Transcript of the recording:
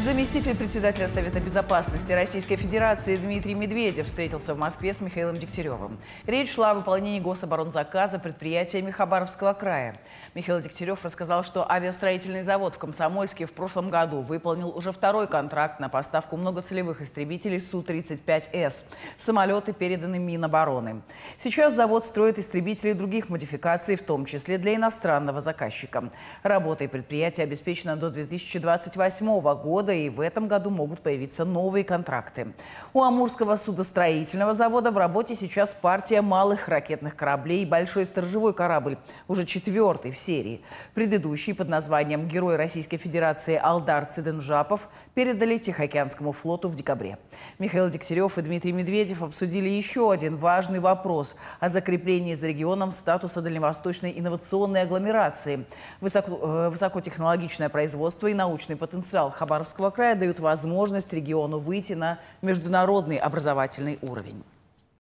Заместитель председателя Совета безопасности Российской Федерации Дмитрий Медведев встретился в Москве с Михаилом Дегтяревым. Речь шла о выполнении гособоронзаказа предприятиями Хабаровского края. Михаил Дегтярев рассказал, что авиастроительный завод в Комсомольске в прошлом году выполнил уже второй контракт на поставку многоцелевых истребителей Су-35С. Самолеты переданы Минобороны. Сейчас завод строит истребители других модификаций, в том числе для иностранного заказчика. Работой предприятия обеспечена до 2028 года года, и в этом году могут появиться новые контракты. У Амурского судостроительного завода в работе сейчас партия малых ракетных кораблей и большой сторожевой корабль, уже четвертый в серии. Предыдущий под названием «Герой Российской Федерации» Алдар Циденжапов передали Тихоокеанскому флоту в декабре. Михаил Дегтярев и Дмитрий Медведев обсудили еще один важный вопрос о закреплении за регионом статуса дальневосточной инновационной агломерации. Высоко, э, высокотехнологичное производство и научный потенциал Хабаровского Хабаровского края дают возможность региону выйти на международный образовательный уровень.